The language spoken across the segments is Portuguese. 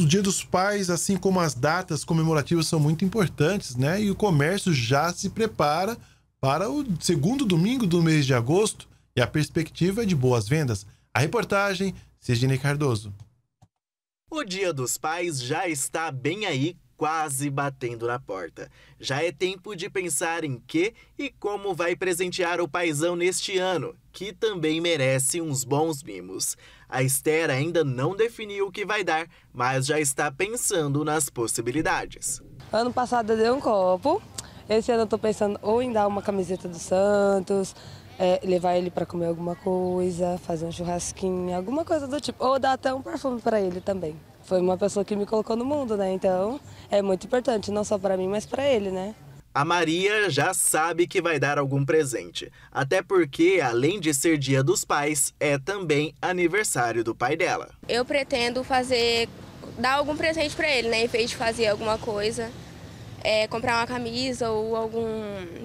o Dia dos Pais, assim como as datas comemorativas, são muito importantes, né? E o comércio já se prepara para o segundo domingo do mês de agosto e a perspectiva é de boas vendas. A reportagem, Sidney Cardoso. O Dia dos Pais já está bem aí, quase batendo na porta. Já é tempo de pensar em que e como vai presentear o paizão neste ano, que também merece uns bons mimos. A Esther ainda não definiu o que vai dar, mas já está pensando nas possibilidades. Ano passado eu dei um copo, esse ano eu estou pensando ou em dar uma camiseta do Santos, é, levar ele para comer alguma coisa, fazer um churrasquinho, alguma coisa do tipo, ou dar até um perfume para ele também foi uma pessoa que me colocou no mundo, né? Então é muito importante, não só para mim, mas para ele, né? A Maria já sabe que vai dar algum presente, até porque, além de ser dia dos pais, é também aniversário do pai dela. Eu pretendo fazer, dar algum presente para ele, né? Em vez de fazer alguma coisa, é, comprar uma camisa ou algum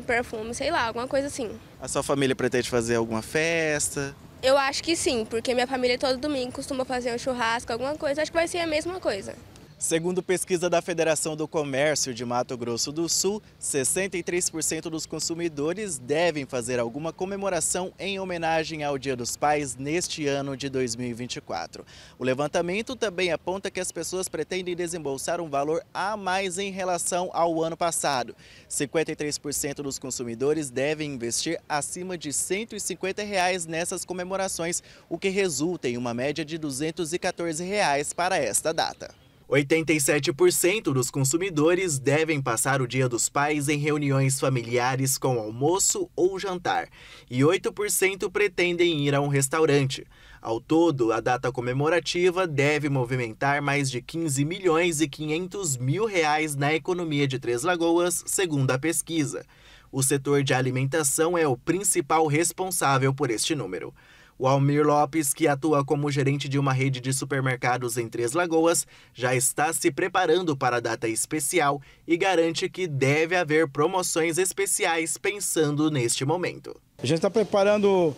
perfume, sei lá, alguma coisa assim. A sua família pretende fazer alguma festa? Eu acho que sim, porque minha família todo domingo costuma fazer um churrasco, alguma coisa. Acho que vai ser a mesma coisa. Segundo pesquisa da Federação do Comércio de Mato Grosso do Sul, 63% dos consumidores devem fazer alguma comemoração em homenagem ao Dia dos Pais neste ano de 2024. O levantamento também aponta que as pessoas pretendem desembolsar um valor a mais em relação ao ano passado. 53% dos consumidores devem investir acima de R$ 150 reais nessas comemorações, o que resulta em uma média de R$ 214 reais para esta data. 87% dos consumidores devem passar o Dia dos Pais em reuniões familiares com almoço ou jantar, e 8% pretendem ir a um restaurante. Ao todo, a data comemorativa deve movimentar mais de 15 milhões e 500 mil reais na economia de Três Lagoas, segundo a pesquisa. O setor de alimentação é o principal responsável por este número. O Almir Lopes, que atua como gerente de uma rede de supermercados em Três Lagoas, já está se preparando para a data especial e garante que deve haver promoções especiais pensando neste momento. A gente está preparando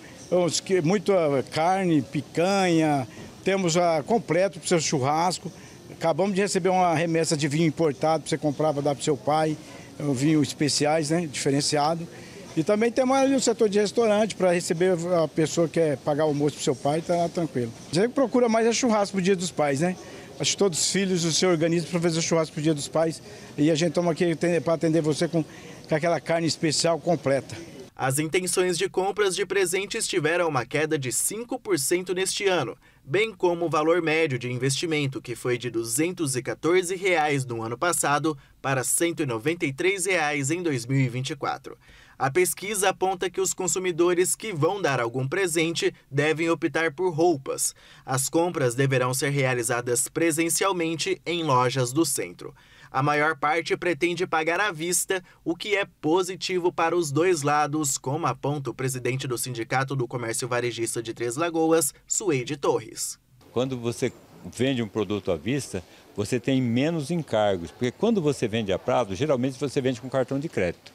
muita eh, carne, picanha, temos a completo para o seu churrasco. Acabamos de receber uma remessa de vinho importado para você comprar para dar para o seu pai, eh, vinho especiais, né, diferenciado. E também temos ali o setor de restaurante para receber a pessoa que quer pagar o almoço para seu pai, está tranquilo. Você procura mais é churrasco pro Dia dos Pais, né? Acho que todos os filhos seu organizam para fazer o churrasco pro Dia dos Pais e a gente toma aqui para atender você com, com aquela carne especial completa. As intenções de compras de presentes tiveram uma queda de 5% neste ano, bem como o valor médio de investimento, que foi de R$ 214 reais no ano passado para R$ 193 reais em 2024. A pesquisa aponta que os consumidores que vão dar algum presente devem optar por roupas. As compras deverão ser realizadas presencialmente em lojas do centro. A maior parte pretende pagar à vista, o que é positivo para os dois lados, como aponta o presidente do Sindicato do Comércio Varejista de Três Lagoas, Suede Torres. Quando você vende um produto à vista, você tem menos encargos, porque quando você vende a prazo, geralmente você vende com cartão de crédito.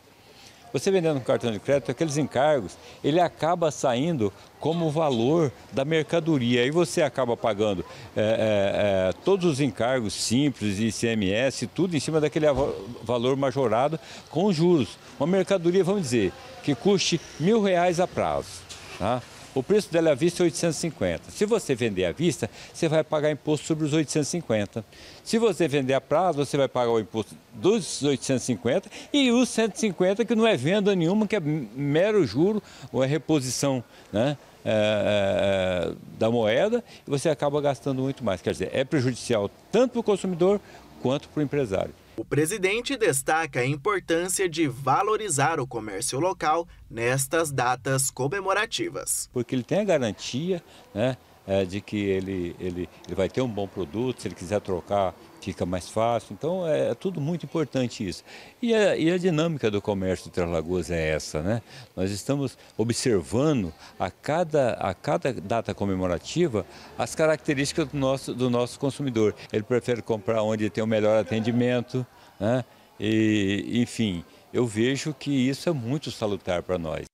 Você vendendo um cartão de crédito, aqueles encargos, ele acaba saindo como valor da mercadoria. E você acaba pagando é, é, é todos os encargos simples, ICMS, tudo em cima daquele valor majorado com juros. Uma mercadoria, vamos dizer, que custe mil reais a prazo. Tá? O preço dela à vista é 850. Se você vender à vista, você vai pagar imposto sobre os 850. Se você vender a prazo, você vai pagar o imposto dos 850 e os 150 que não é venda nenhuma, que é mero juro ou é reposição, né? É, é, é, da moeda e você acaba gastando muito mais. Quer dizer, é prejudicial tanto para o consumidor quanto para o empresário. O presidente destaca a importância de valorizar o comércio local nestas datas comemorativas. Porque ele tem a garantia né, é, de que ele, ele, ele vai ter um bom produto, se ele quiser trocar fica mais fácil. Então é, é tudo muito importante isso. E a, e a dinâmica do comércio de Três Lagoas é essa, né? Nós estamos observando a cada, a cada data comemorativa as características do nosso, do nosso consumidor. Ele prefere comprar onde tem o melhor atendimento, né? E, enfim, eu vejo que isso é muito salutar para nós.